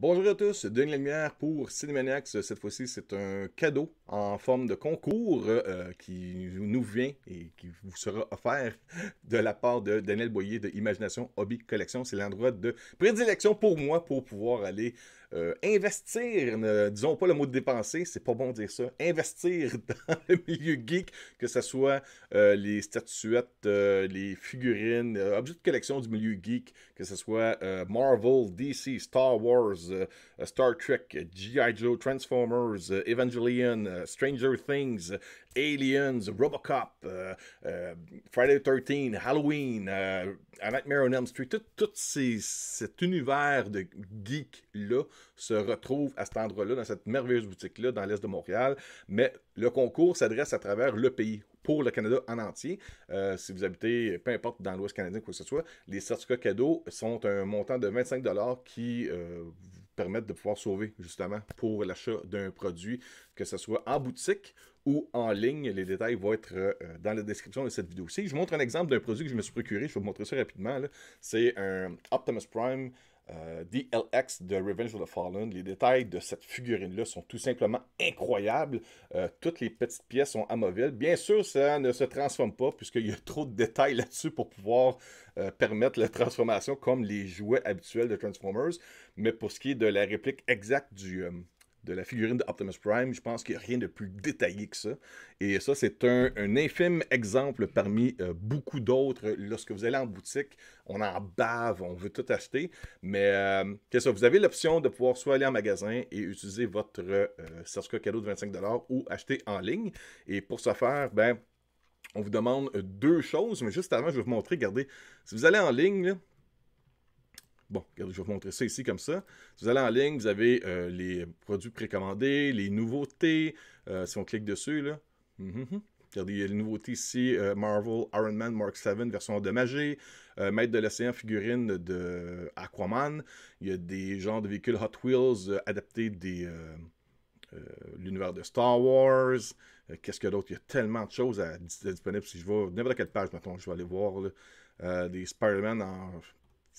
Bonjour à tous, Denis Lumière pour Cinémaniax. Cette fois-ci, c'est un cadeau en forme de concours euh, qui nous vient et qui vous sera offert de la part de Daniel Boyer de Imagination Hobby Collection. C'est l'endroit de prédilection pour moi pour pouvoir aller euh, investir, ne, disons pas le mot de dépenser, c'est pas bon de dire ça, investir dans le milieu geek, que ce soit euh, les statuettes, les figurines, objets de collection du milieu geek, que ce soit Marvel, DC, Star Wars, Uh, uh, Star Trek, uh, G.I. Joe, Transformers, Evangelion, Stranger Things, Aliens, Robocop, Friday the 13th, Halloween, Nightmare on Elm Street, tout, cet univers de geeks là se retrouve à cet endroit-là, dans cette merveilleuse boutique-là, dans l'Est de Montréal. Mais le concours s'adresse à travers le pays, pour le Canada en entier. Euh, si vous habitez, peu importe, dans l'Ouest canadien, quoi que ce soit, les certificats cadeaux sont un montant de 25 qui euh, permettre de pouvoir sauver justement pour l'achat d'un produit, que ce soit en boutique ou en ligne. Les détails vont être euh, dans la description de cette vidéo aussi Je montre un exemple d'un produit que je me suis procuré. Je vais vous montrer ça rapidement. C'est un Optimus Prime euh, DLX de Revenge of the Fallen. Les détails de cette figurine-là sont tout simplement incroyables. Euh, toutes les petites pièces sont amovibles. Bien sûr, ça ne se transforme pas puisqu'il y a trop de détails là-dessus pour pouvoir euh, permettre la transformation comme les jouets habituels de Transformers. Mais pour ce qui est de la réplique exacte du de la figurine de Optimus Prime, je pense qu'il n'y a rien de plus détaillé que ça. Et ça, c'est un, infime exemple parmi euh, beaucoup d'autres. Lorsque vous allez en boutique, on en bave, on veut tout acheter. Mais qu'est-ce euh, que vous avez l'option de pouvoir soit aller en magasin et utiliser votre euh, cadeau de 25$ ou acheter en ligne. Et pour ce faire, ben, on vous demande deux choses, mais juste avant, je vais vous montrer, regardez, si vous allez en ligne, Bon, regardez, je vais vous montrer ça ici comme ça. vous allez en ligne, vous avez euh, les produits précommandés, les nouveautés. Euh, si on clique dessus, là. Mhm, mhm. Regardez, il y a les nouveautés ici, euh, Marvel Iron Man Mark 7, version endommagée, Maître de l'Océan, figurine de Aquaman. Il y a des genres de véhicules Hot Wheels adaptés des... l'univers de Star Wars, qu'est-ce que d'autre, il y a tellement de choses à, disponibles, si je vais, n'importe quelle page, maintenant je vais aller voir, des Spider-Man en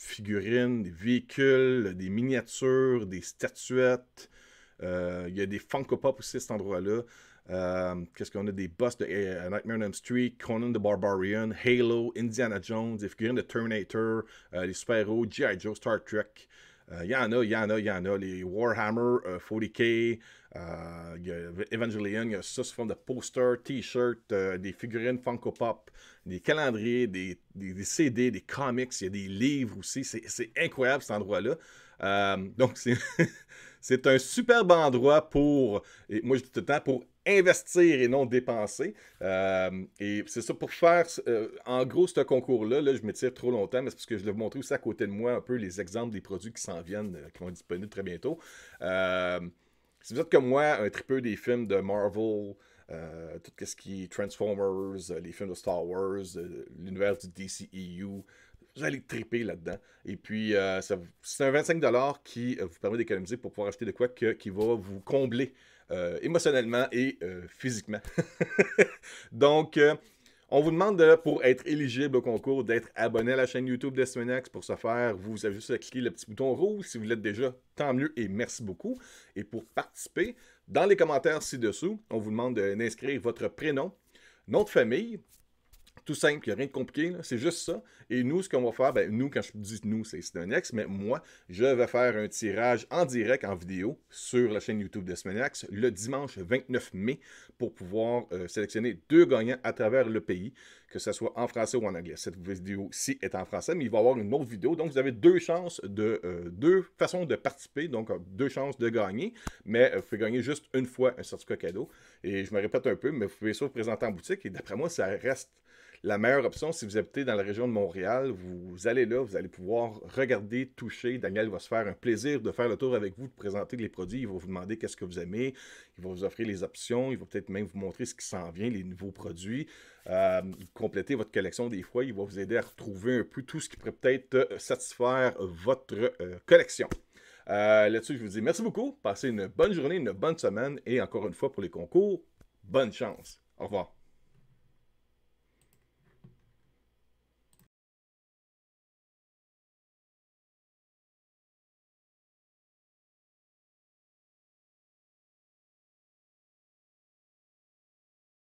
figurines, des véhicules, des miniatures, des statuettes. Euh, il y a des Funko Pop aussi à cet endroit-là. Euh, qu'est-ce qu'on a Des boss de euh, Nightmare on Elm Street, Conan the Barbarian, Halo, Indiana Jones, des figurines de Terminator, les super-héros, G.I. Joe, Star Trek. Euh, il y en a, il y en a, il y en a. Les Warhammer 40K, euh, euh, Evangelion, il y a ça sous forme de posters, t shirt des figurines Funko Pop, des calendriers, des, des, CD, des comics, il y a des livres aussi. C'est incroyable cet endroit-là. donc, c'est. c'est un superbe endroit pour, et moi je dis tout le temps, pour investir et non dépenser. Euh, et c'est ça pour faire, euh, en gros, ce concours-là, là, je m'étire trop longtemps, mais c'est parce que je vais vous montrer aussi à côté de moi un peu les exemples des produits qui s'en viennent, euh, qui vont être disponibles très bientôt. si vous êtes comme moi, un triple des films de Marvel, tout ce qui est Transformers, les films de Star Wars, l'univers du DCEU, vous allez triper là-dedans. Et puis, euh, c'est un 25$ qui euh, vous permet d'économiser pour pouvoir acheter de quoi qui va vous combler euh, émotionnellement et physiquement. Donc, on vous demande, pour être éligible au concours, d'être abonné à la chaîne YouTube de Pour ce faire, vous avez juste à cliquer le petit bouton rouge. Si vous l'êtes déjà, tant mieux et merci beaucoup. Et pour participer, dans les commentaires ci-dessous, on vous demande d'inscrire votre prénom, nom de famille, tout simple, il n'y a rien de compliqué, c'est juste ça. Et nous, ce qu'on va faire, ben, nous, quand je dis nous, c'est ex mais moi, je vais faire un tirage en direct, en vidéo, sur la chaîne YouTube de Sinonex, le dimanche 29 mai, pour pouvoir euh, sélectionner deux gagnants à travers le pays que ce soit en français ou en anglais. Cette vidéo-ci est en français, mais il va y avoir une autre vidéo. Donc, vous avez deux chances de euh, deux façons de participer, donc euh, deux chances de gagner, mais euh, vous pouvez gagner juste une fois un certificat cadeau. Et je me répète un peu, mais vous pouvez ça présenter en boutique. Et d'après moi, ça reste la meilleure option, si vous habitez dans la région de Montréal, vous allez là, vous allez pouvoir regarder, toucher. Daniel va se faire un plaisir de faire le tour avec vous, de présenter les produits. Il va vous demander qu'est-ce que vous aimez. Il va vous offrir les options. Il va peut-être même vous montrer ce qui s'en vient, les nouveaux produits. Euh, complétez compléter votre collection des fois. Il va vous aider à retrouver un peu tout ce qui pourrait peut-être euh, satisfaire votre euh, collection. Là-dessus, je vous dis merci beaucoup. Passez une bonne journée, une bonne semaine et encore une fois pour les concours, bonne chance. Au revoir.